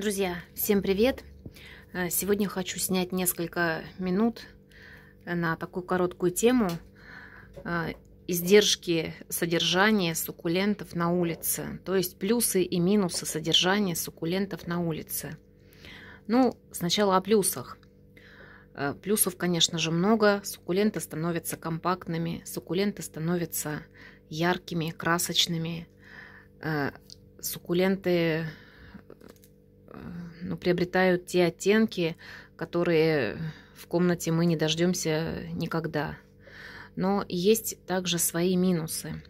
Друзья, всем привет! Э, сегодня хочу снять несколько минут на такую короткую тему э, издержки содержания суккулентов на улице, то есть плюсы и минусы содержания суккулентов на улице. Ну, сначала о плюсах. Э, плюсов, конечно же, много. Суккуленты становятся компактными, суккуленты становятся яркими, красочными. Суккуленты ну, приобретают те оттенки, которые в комнате мы не дождемся никогда. Но есть также свои минусы.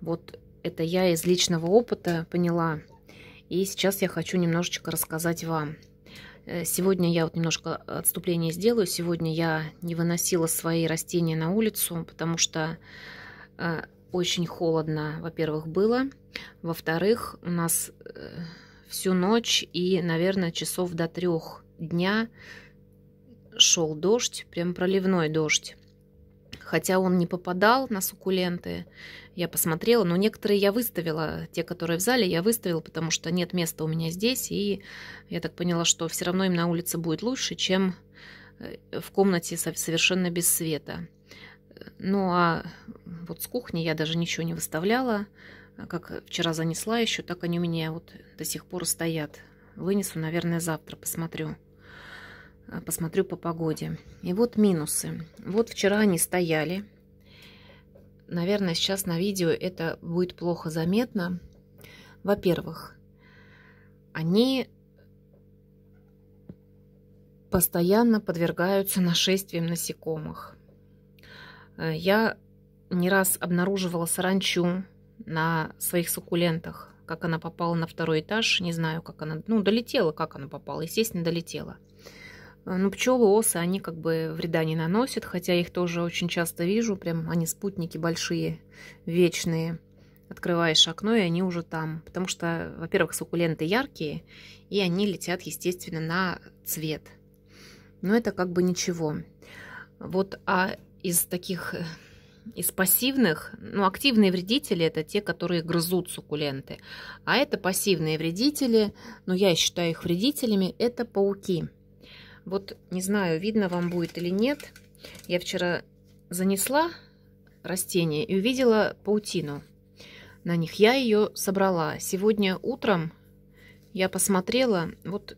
Вот это я из личного опыта поняла. И сейчас я хочу немножечко рассказать вам. Э, сегодня я вот немножко отступление сделаю. Сегодня я не выносила свои растения на улицу, потому что э, очень холодно, во-первых, было. Во-вторых, у нас э, всю ночь и, наверное, часов до трех дня шел дождь, прям проливной дождь. Хотя он не попадал на суккуленты, я посмотрела, но некоторые я выставила, те, которые в зале, я выставила, потому что нет места у меня здесь, и я так поняла, что все равно им на улице будет лучше, чем э, в комнате совершенно без света. Э, ну а вот с кухни я даже ничего не выставляла, а как вчера занесла еще, так они у меня вот до сих пор стоят. Вынесу, наверное, завтра, посмотрю. А, посмотрю по погоде. И вот минусы. Вот вчера они стояли. Наверное, сейчас на видео это будет плохо заметно. Во-первых, они постоянно подвергаются нашествиям насекомых. Э, я не раз обнаруживала саранчу, на своих суккулентах. Как она попала на второй этаж, не знаю, как она... Ну, долетела, как она попала. Естественно, долетела. Э, ну, пчелы, осы, они как бы вреда не наносят, хотя их тоже очень часто вижу. Прям они спутники большие, вечные. Открываешь окно, и они уже там. Потому что, во-первых, суккуленты яркие, и они летят, естественно, на цвет. Но это как бы ничего. Вот, а из таких э, из пассивных, ну, активные вредители – это те, которые грызут суккуленты, а это пассивные вредители, но ну, я считаю их вредителями, это пауки. Вот не знаю, видно вам будет или нет, я вчера занесла растения и увидела паутину на них. Я ее собрала. Сегодня утром я посмотрела, вот,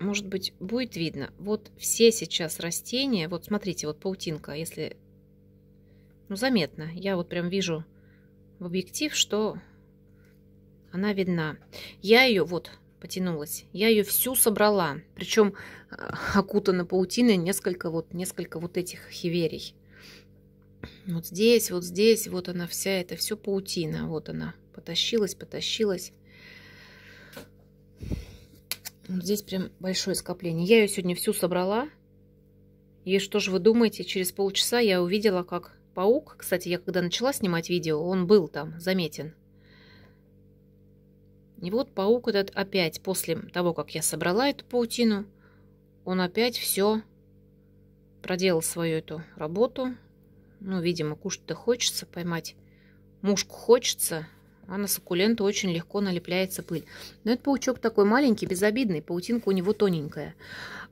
может быть, будет видно, вот все сейчас растения, вот смотрите, вот паутинка, если ну, заметно. Я вот прям вижу в объектив, что она видна. Я ее, вот, потянулась. Я ее всю собрала. Причем э, окутана паутиной несколько вот, несколько вот этих хиверий. Вот здесь, вот здесь, вот она вся, это все паутина. Вот она потащилась, потащилась. Вот здесь прям большое скопление. Я ее сегодня всю собрала. И что же вы думаете, через полчаса я увидела, как Паук, кстати, я когда начала снимать видео, он был там, заметен. И вот паук этот опять, после того, как я собрала эту паутину, он опять все проделал свою эту работу. Ну, видимо, кушать-то хочется, поймать мушку хочется, а на суккуленту очень легко налепляется пыль. Но этот паучок такой маленький, безобидный, паутинка у него тоненькая.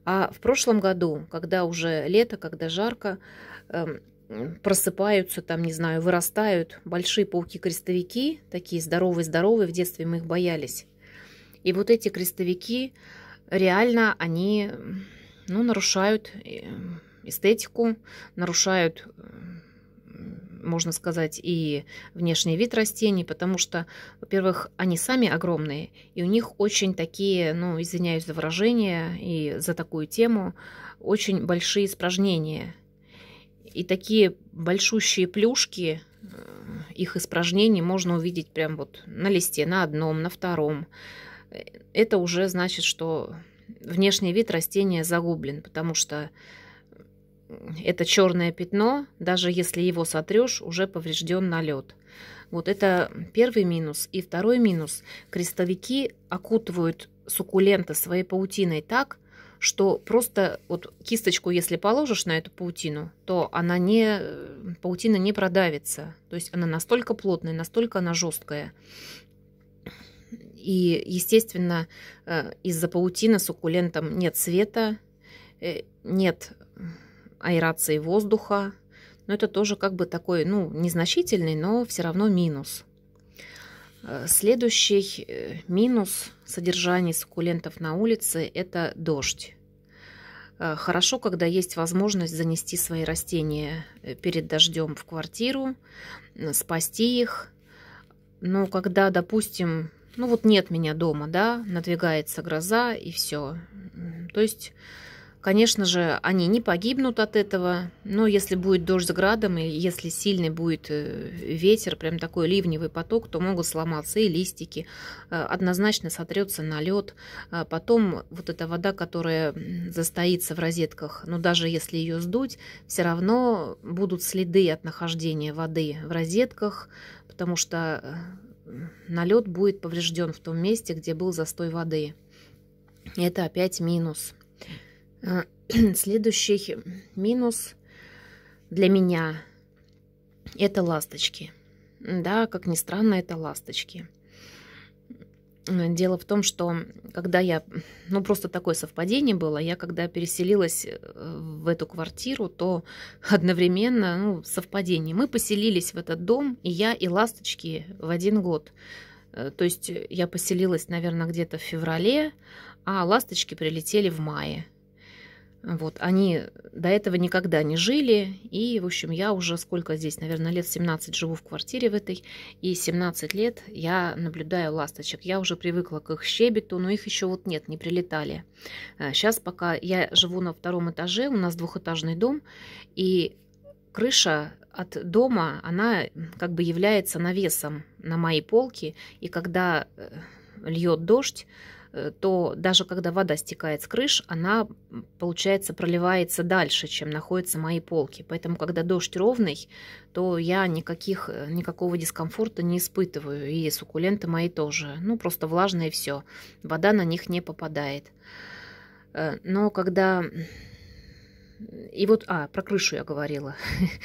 А в прошлом году, когда уже лето, когда жарко, эм, просыпаются, там, не знаю, вырастают большие пауки-крестовики, такие здоровые-здоровые, в детстве мы их боялись. И вот эти крестовики, реально, они, ну, нарушают э, эстетику, нарушают, можно сказать, и внешний вид растений, потому что, во-первых, они сами огромные, и у них очень такие, ну, извиняюсь за выражение и за такую тему, очень большие испражнения – и такие большущие плюшки э, их испражнений можно увидеть прям вот на листе, на одном, на втором. Э, это уже значит, что внешний вид растения загублен, потому что э, это черное пятно, даже если его сотрешь, уже поврежден налет. Вот это первый минус. И второй минус. Крестовики окутывают суккуленты своей паутиной так, что просто вот кисточку, если положишь на эту паутину, то она не, паутина не продавится. То есть она настолько плотная, настолько она жесткая. И, естественно, э, из-за паутины суккулентам нет света, э, нет аэрации воздуха. Но это тоже как бы такой, ну, незначительный, но все равно минус – Э, следующий э, минус содержания суккулентов на улице – это дождь. Э, хорошо, когда есть возможность занести свои растения перед дождем в квартиру, спасти их. Но когда, допустим, ну вот нет меня дома, да, надвигается гроза и все. То есть Конечно же, они не погибнут от этого, но если будет дождь с градом, и если сильный будет э, ветер, прям такой ливневый поток, то могут сломаться и листики, э, однозначно сотрется на а Потом вот эта вода, которая застоится в розетках, но даже если ее сдуть, все равно будут следы от нахождения воды в розетках, потому что э, налет будет поврежден в том месте, где был застой воды. Это опять минус. А, следующий минус для меня – это ласточки. Да, как ни странно, это ласточки. Дело в том, что когда я, ну просто такое совпадение было, я когда переселилась э, в эту квартиру, то одновременно, ну совпадение, мы поселились в этот дом, и я, и ласточки в один год. Э, то есть я поселилась, наверное, где-то в феврале, а ласточки прилетели в мае. Вот, они до этого никогда не жили, и, в общем, я уже сколько здесь, наверное, лет 17 живу в квартире в этой, и 17 лет я наблюдаю ласточек. Я уже привыкла к их щебету, но их еще вот нет, не прилетали. Сейчас а, пока я живу на втором этаже, у нас двухэтажный дом, и крыша от дома, она как бы является навесом на моей полке, и когда э, льет дождь, Э, то даже когда вода стекает с крыш, она, получается, проливается дальше, чем находятся мои полки. Поэтому, когда дождь ровный, то я никаких, э, никакого дискомфорта не испытываю. И суккуленты мои тоже. Ну, просто влажные все. Вода на них не попадает. Э, но когда... И вот, а, про крышу я говорила.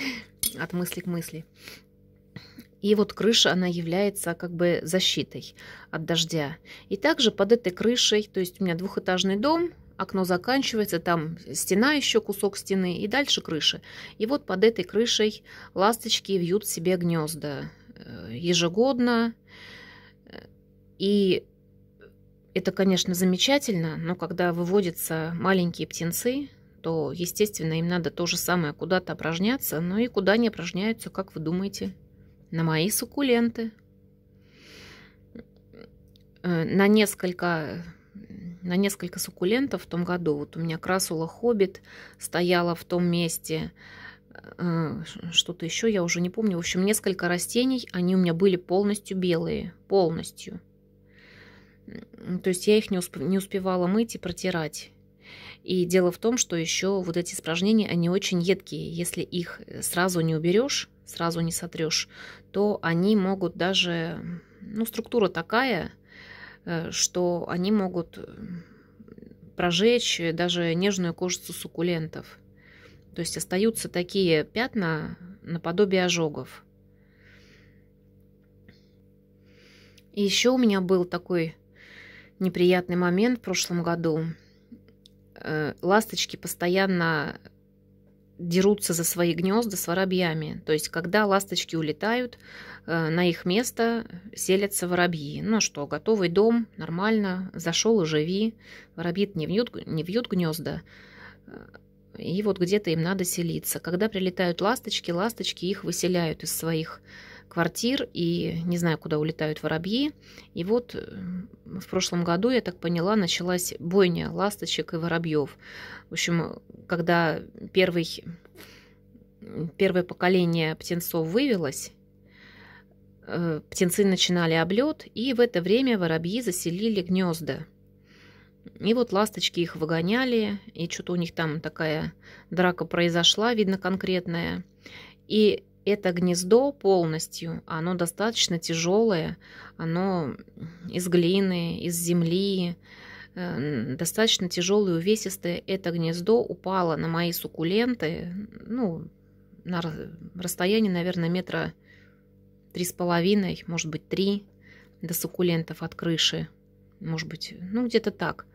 От мысли к мысли. И вот крыша, она является как бы защитой от дождя. И также под этой крышей, то есть у меня двухэтажный дом, окно заканчивается, там стена еще, кусок стены, и дальше крыша. И вот под этой крышей ласточки вьют себе гнезда э, ежегодно. И это, конечно, замечательно, но когда выводятся маленькие птенцы, то, естественно, им надо то же самое куда-то упражняться, но и куда не упражняются, как вы думаете? на мои суккуленты, э, на несколько на несколько суккулентов в том году. Вот у меня красула хоббит стояла в том месте, э, что-то еще, я уже не помню. В общем, несколько растений, они у меня были полностью белые, полностью. То есть я их не, усп- не успевала мыть и протирать. И дело в том, что еще вот эти испражнения, они очень едкие. Если их сразу не уберешь, сразу не сотрешь, то они могут даже, ну, структура такая, э, что они могут э, прожечь даже нежную кожицу суккулентов. То есть остаются такие пятна наподобие ожогов. И еще у меня был такой неприятный момент в прошлом году. Э, ласточки постоянно дерутся за свои гнезда с воробьями. То есть, когда ласточки улетают, э, на их место селятся воробьи. Ну что, готовый дом, нормально, зашел и живи. Воробьи не вьют, не вьют гнезда. Э, и вот где-то им надо селиться. Когда прилетают ласточки, ласточки их выселяют из своих гнезд квартир и не знаю, куда улетают воробьи. И вот э, в прошлом году, я так поняла, началась бойня ласточек и воробьев. В общем, когда первый, первое поколение птенцов вывелось, э, птенцы начинали облет, и в это время воробьи заселили гнезда. И вот ласточки их выгоняли, и что-то у них там такая драка произошла, видно конкретная. И это гнездо полностью, оно достаточно тяжелое, оно из глины, из земли, э, достаточно тяжелое увесистое. Это гнездо упало на мои суккуленты, ну, на расстоянии, наверное, метра три с половиной, может быть, три до суккулентов от крыши, может быть, ну, где-то так.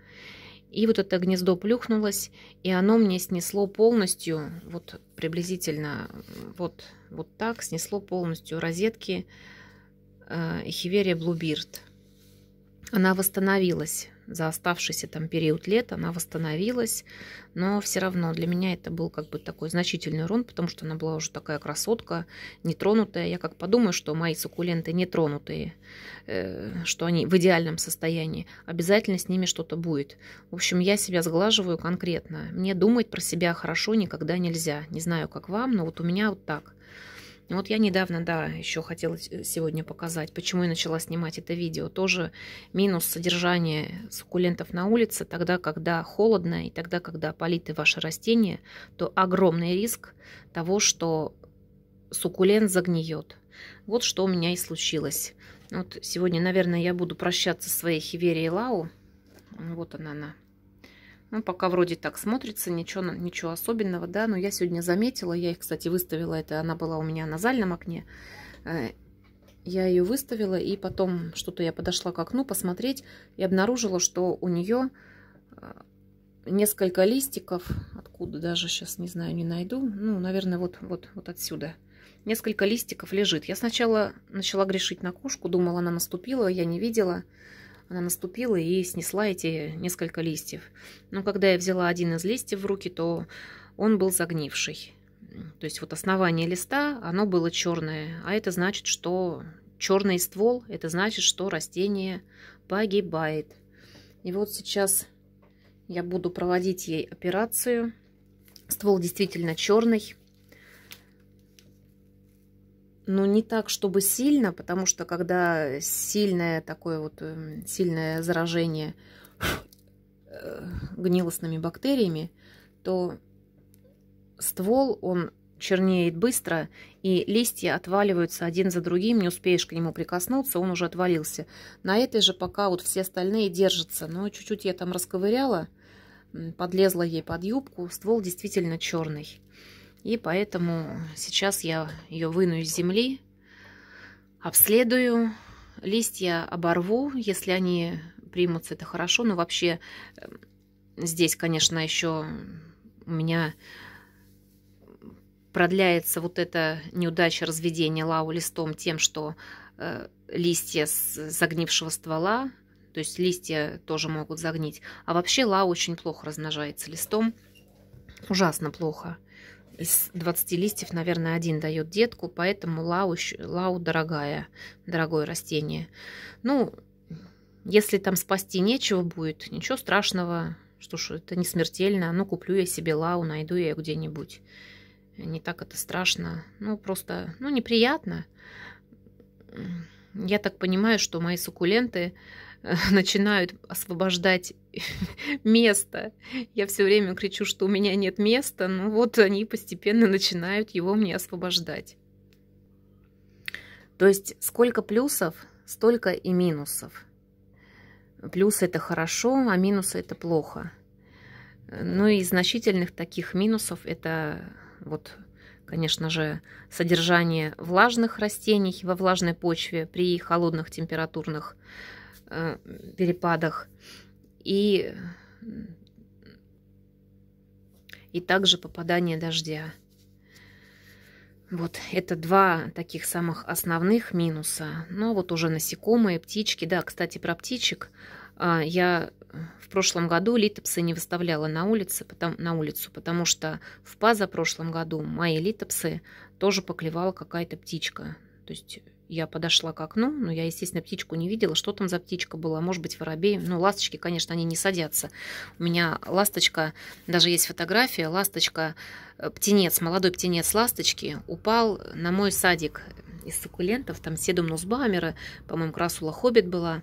И вот это гнездо плюхнулось, и оно мне снесло полностью, вот приблизительно вот, вот так, снесло полностью розетки э, Хиверия Блубирд. Она восстановилась за оставшийся там период лет она восстановилась, но все равно для меня это был как бы такой значительный урон, потому что она была уже такая красотка, нетронутая. Я как подумаю, что мои суккуленты нетронутые, э, что они в идеальном состоянии, обязательно с ними что-то будет. В общем, я себя сглаживаю конкретно. Мне думать про себя хорошо никогда нельзя. Не знаю, как вам, но вот у меня вот так. Вот я недавно, да, еще хотела э, сегодня показать, почему я начала снимать это видео. Тоже минус содержания суккулентов на улице. Тогда, когда холодно и тогда, когда политы ваши растения, то огромный риск того, что суккулент загниет. Вот что у меня и случилось. Вот сегодня, наверное, я буду прощаться с своей хиверией Лау. Вот она, она ну, пока вроде так смотрится, ничего, ничего особенного, да. Но я сегодня заметила, я их, кстати, выставила, это она была у меня на зальном окне. Э, я ее выставила, и потом что-то я подошла к окну посмотреть и обнаружила, что у нее э, несколько листиков, откуда даже сейчас, не знаю, не найду. Ну, наверное, вот, вот, вот отсюда. Несколько листиков лежит. Я сначала начала грешить на кошку, думала, она наступила, я не видела. Она наступила и снесла эти несколько листьев. Но когда я взяла один из листьев в руки, то он был загнивший. То есть вот основание листа, оно было черное, а это значит, что черный ствол, это значит, что растение погибает. И вот сейчас я буду проводить ей операцию. Ствол действительно черный но ну, не так, чтобы сильно, потому что когда сильное такое вот эм, сильное заражение э, гнилостными бактериями, то ствол, он чернеет быстро, и листья отваливаются один за другим, не успеешь к нему прикоснуться, он уже отвалился. На этой же пока вот все остальные держатся, но чуть-чуть я там расковыряла, подлезла ей под юбку, ствол действительно черный. И поэтому сейчас я ее выну из земли, обследую, листья оборву, если они примутся, это хорошо, но вообще эм, здесь, конечно, еще у меня продляется вот эта неудача разведения лау листом тем, что э, листья с загнившего ствола, то есть листья тоже могут загнить. А вообще лау очень плохо размножается листом, ужасно плохо из 20 листьев, наверное, один дает детку, поэтому лау, лау дорогая, дорогое растение. Ну, если там спасти нечего будет, ничего страшного, что ж, это не смертельно, ну, куплю я себе лау, найду я ее где-нибудь. Не так это страшно, ну, просто, ну, неприятно. Я так понимаю, что мои суккуленты э, начинают освобождать место. Я все время кричу, что у меня нет места, но вот они постепенно начинают его мне освобождать. То есть сколько плюсов, столько и минусов. Плюсы это хорошо, а минусы это плохо. Ну и значительных таких минусов это вот, конечно же, содержание влажных растений во влажной почве при холодных температурных э, перепадах – и, и также попадание дождя. Вот это два таких самых основных минуса. Но вот уже насекомые, птички. Да, кстати, про птичек. А, я в прошлом году литопсы не выставляла на, улице, потому, на улицу, потому что в позапрошлом году мои литопсы тоже поклевала какая-то птичка. То есть я подошла к окну, но я, естественно, птичку не видела. Что там за птичка была? Может быть, воробей. Ну, ласточки, конечно, они не садятся. У меня ласточка, даже есть фотография, ласточка, э, птенец, молодой птенец ласточки упал на мой садик из суккулентов. Там седум нусбамера, по-моему, красула хоббит была.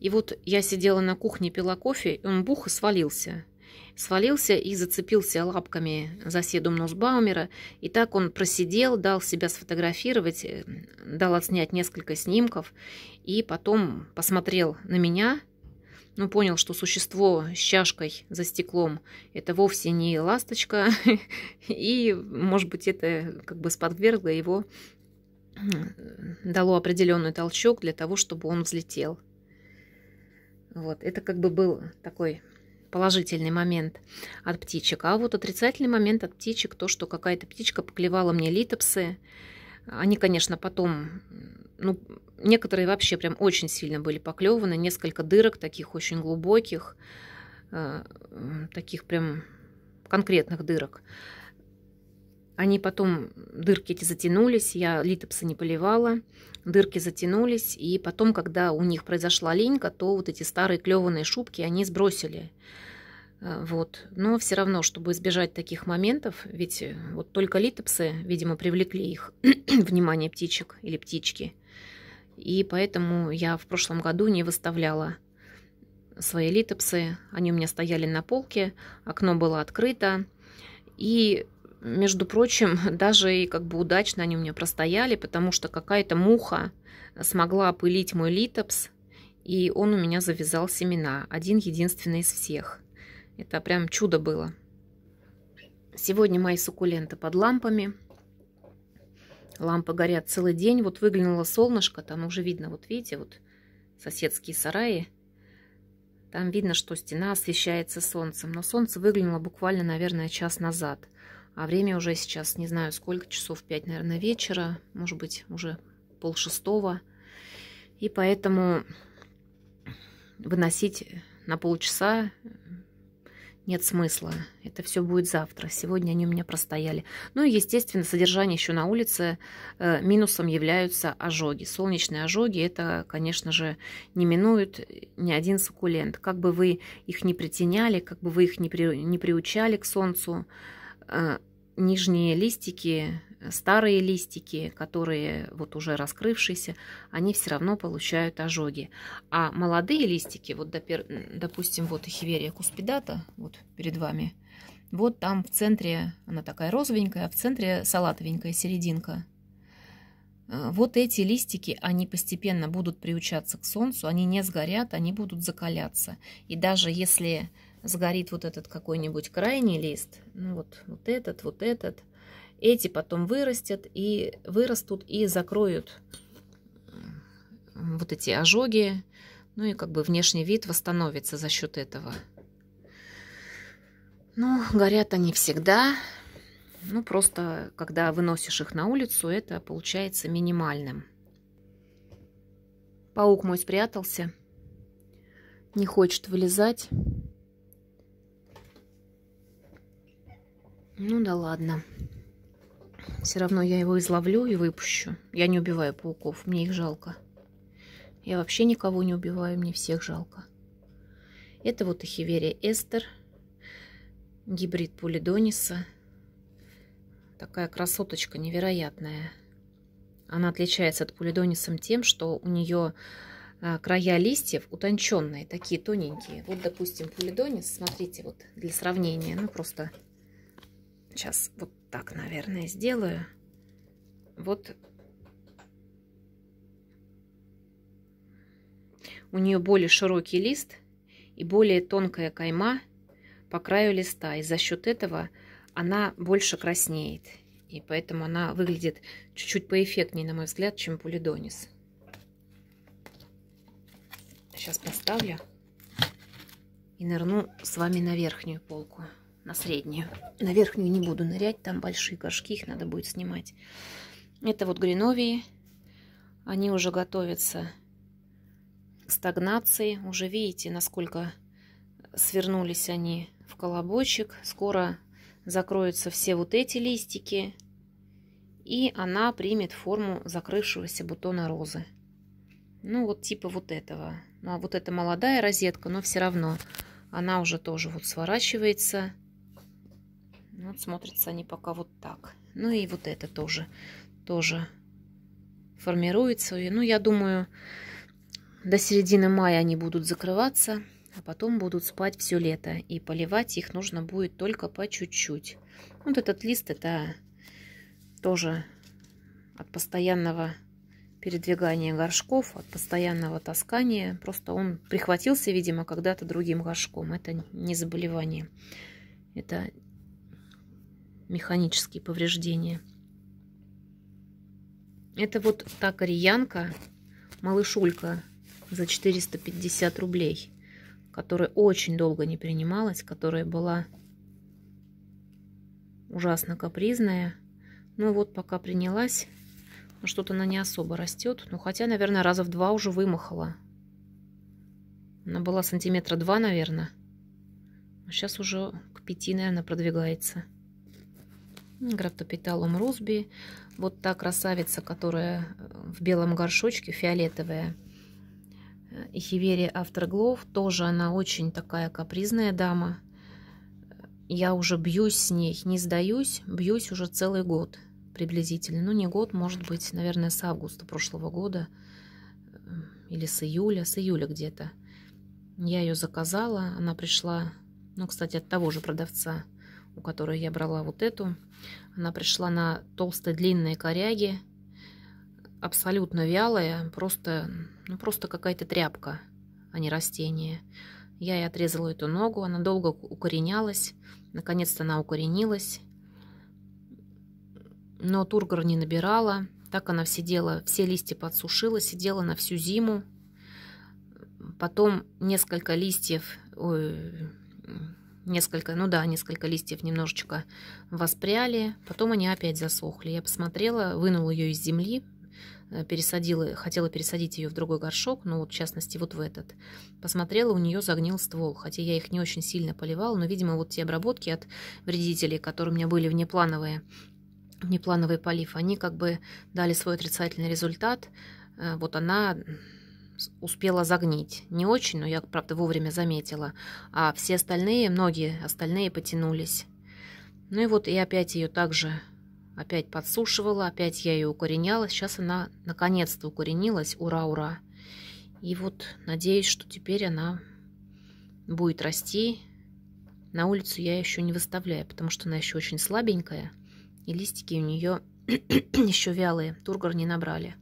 И вот я сидела на кухне, пила кофе, и он бух и свалился свалился и зацепился лапками за седу Нусбаумера, и так он просидел, дал себя сфотографировать, э, дал отснять несколько снимков, и потом посмотрел на меня, ну, понял, что существо с чашкой за стеклом – это вовсе не ласточка, и, может быть, это как бы сподвергло его, дало определенный толчок для того, чтобы он взлетел. Вот, это как бы был такой положительный момент от птичек. А вот отрицательный момент от птичек, то, что какая-то птичка поклевала мне литопсы. Они, конечно, потом, ну, некоторые вообще прям очень сильно были поклеваны. Несколько дырок таких очень глубоких, э, таких прям конкретных дырок. Они потом, дырки эти затянулись, я литопсы не поливала, дырки затянулись, и потом, когда у них произошла линька, то вот эти старые клеванные шубки они сбросили. Э, вот. Но все равно, чтобы избежать таких моментов, ведь э, вот только литопсы, видимо, привлекли их внимание птичек или птички. И поэтому я в прошлом году не выставляла свои литопсы. Они у меня стояли на полке, окно было открыто. И между прочим, даже и как бы удачно они у меня простояли, потому что какая-то муха смогла опылить мой литопс, и он у меня завязал семена, один единственный из всех. Это прям чудо было. Сегодня мои суккуленты под лампами. Лампы горят целый день. Вот выглянуло солнышко, там уже видно, вот видите, вот соседские сараи. Там видно, что стена освещается солнцем. Но солнце выглянуло буквально, наверное, час назад – а время уже сейчас, не знаю, сколько часов, 5, наверное, вечера, может быть, уже пол шестого. И поэтому выносить на полчаса нет смысла. Это все будет завтра. Сегодня они у меня простояли. Ну и, естественно, содержание еще на улице э, минусом являются ожоги. Солнечные ожоги, это, конечно же, не минует ни один суккулент. Как бы вы их не притеняли, как бы вы их не, при... не приучали к солнцу, Э, нижние листики, э, старые листики, которые вот уже раскрывшиеся, они все равно получают ожоги. А молодые листики, вот допустим, вот эхиверия куспидата, вот перед вами, вот там в центре, она такая розовенькая, а в центре салатовенькая серединка. Э, вот эти листики, они постепенно будут приучаться к солнцу, они не сгорят, они будут закаляться. И даже если сгорит вот этот какой-нибудь крайний лист, ну вот, вот этот, вот этот. Эти потом вырастят и вырастут и закроют вот эти ожоги, ну и как бы внешний вид восстановится за счет этого. Ну, горят они всегда. Ну, просто когда выносишь их на улицу, это получается минимальным. Паук мой спрятался, не хочет вылезать. Ну да ладно. Все равно я его изловлю и выпущу. Я не убиваю пауков, мне их жалко. Я вообще никого не убиваю, мне всех жалко. Это вот эхиверия эстер, гибрид полидониса. Такая красоточка невероятная. Она отличается от полидониса тем, что у нее а, края листьев утонченные, такие тоненькие. Вот, допустим, полидонис, смотрите, вот для сравнения, ну просто Сейчас вот так, наверное, сделаю. Вот у нее более широкий лист и более тонкая кайма по краю листа. И за счет этого она больше краснеет. И поэтому она выглядит чуть-чуть поэффектнее, на мой взгляд, чем пулидонис. Сейчас поставлю и нырну с вами на верхнюю полку на среднюю. На верхнюю не буду нырять, там большие горшки, их надо будет снимать. Это вот гриновии, они уже готовятся к стагнации. Уже видите, насколько свернулись они в колобочек. Скоро закроются все вот эти листики, и она примет форму закрывшегося бутона розы. Ну, вот типа вот этого. Ну, а вот это молодая розетка, но все равно она уже тоже вот сворачивается вот смотрятся они пока вот так. Ну и вот это тоже, тоже формируется. свою. Ну, я думаю, до середины мая они будут закрываться, а потом будут спать все лето. И поливать их нужно будет только по чуть-чуть. Вот этот лист, это тоже от постоянного передвигания горшков, от постоянного таскания. Просто он прихватился, видимо, когда-то другим горшком. Это не заболевание. Это механические повреждения. Это вот та кореянка, малышулька за 450 рублей, которая очень долго не принималась, которая была ужасно капризная. Ну вот пока принялась, но что-то она не особо растет. Ну хотя, наверное, раза в два уже вымахала. Она была сантиметра два, наверное. сейчас а уже к пяти, наверное, продвигается. Гротопиталум Русби. Вот та красавица, которая э, в белом горшочке, фиолетовая. Э, и Хиверия Afterglow. Тоже она очень такая капризная дама. Я уже бьюсь с ней, не сдаюсь, бьюсь уже целый год приблизительно. Ну, не год, может быть, наверное, с августа прошлого года э, или с июля, с июля где-то. Я ее заказала, она пришла, ну, кстати, от того же продавца – у которой я брала вот эту. Она пришла на толстой длинной коряге, абсолютно вялая, просто, ну, просто какая-то тряпка, а не растение. Я и отрезала эту ногу, она долго укоренялась, наконец-то она укоренилась. Но тургор не набирала, так она сидела, все листья подсушила, сидела на всю зиму. Потом несколько листьев, ой, Несколько, ну да, несколько листьев немножечко воспряли, потом они опять засохли. Я посмотрела, вынула ее из земли, э, пересадила, хотела пересадить ее в другой горшок, ну вот в частности вот в этот. Посмотрела, у нее загнил ствол, хотя я их не очень сильно поливала, но, видимо, вот те обработки от вредителей, которые у меня были внеплановые, внеплановый полив, они как бы дали свой отрицательный результат. Э, вот она успела загнить. Не очень, но я, правда, вовремя заметила. А все остальные, многие остальные потянулись. Ну и вот и опять ее также опять подсушивала, опять я ее укореняла. Сейчас она наконец-то укоренилась. Ура, ура. И вот надеюсь, что теперь она будет расти. На улицу я еще не выставляю, потому что она еще очень слабенькая. И листики у нее еще вялые. Тургор не набрали.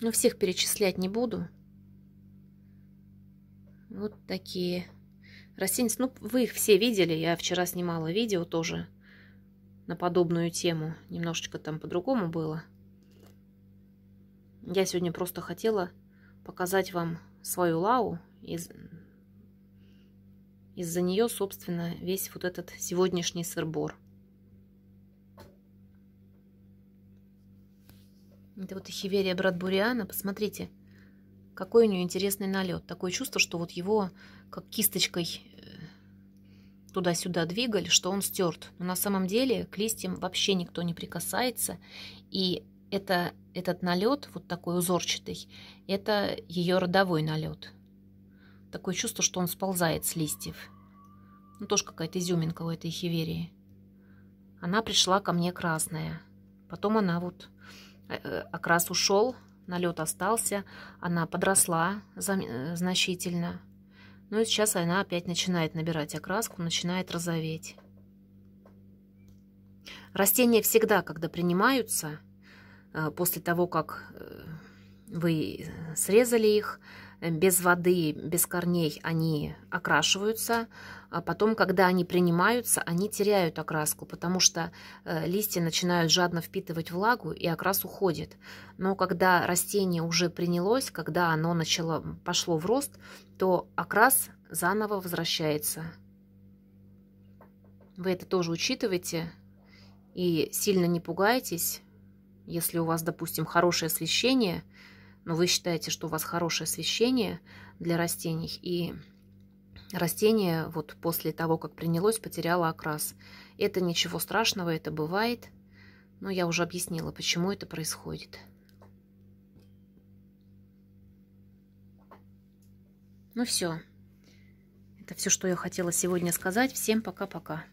Но ну, всех перечислять не буду. Вот такие растения. Ну, вы их все видели. Я вчера снимала видео тоже на подобную тему. Немножечко там по-другому было. Я сегодня просто хотела показать вам свою лау. Из... Из-за нее, собственно, весь вот этот сегодняшний сырбор. Это вот Эхиверия Братбуриана. Посмотрите, какой у нее интересный налет. Такое чувство, что вот его как кисточкой э, туда-сюда двигали, что он стерт. Но на самом деле к листьям вообще никто не прикасается. И это, этот налет, вот такой узорчатый, это ее родовой налет. Такое чувство, что он сползает с листьев. Ну, тоже какая-то изюминка у этой хиверии. Она пришла ко мне красная. Потом она вот окрас э, э, ушел, налет остался, она подросла э, значительно. Ну и сейчас она опять начинает набирать окраску, начинает розоветь. Растения всегда, когда принимаются, после того, как вы срезали их, без воды, без корней они окрашиваются. А потом, когда они принимаются, они теряют окраску, потому что э, листья начинают жадно впитывать влагу, и окрас уходит. Но когда растение уже принялось, когда оно начало, пошло в рост, то окрас заново возвращается. Вы это тоже учитывайте и сильно не пугайтесь, если у вас, допустим, хорошее освещение – но вы считаете, что у вас хорошее освещение для растений, и растение вот после того, как принялось, потеряло окрас. Это ничего страшного, это бывает, но я уже объяснила, почему это происходит. Ну все, это все, что я хотела сегодня сказать. Всем пока-пока.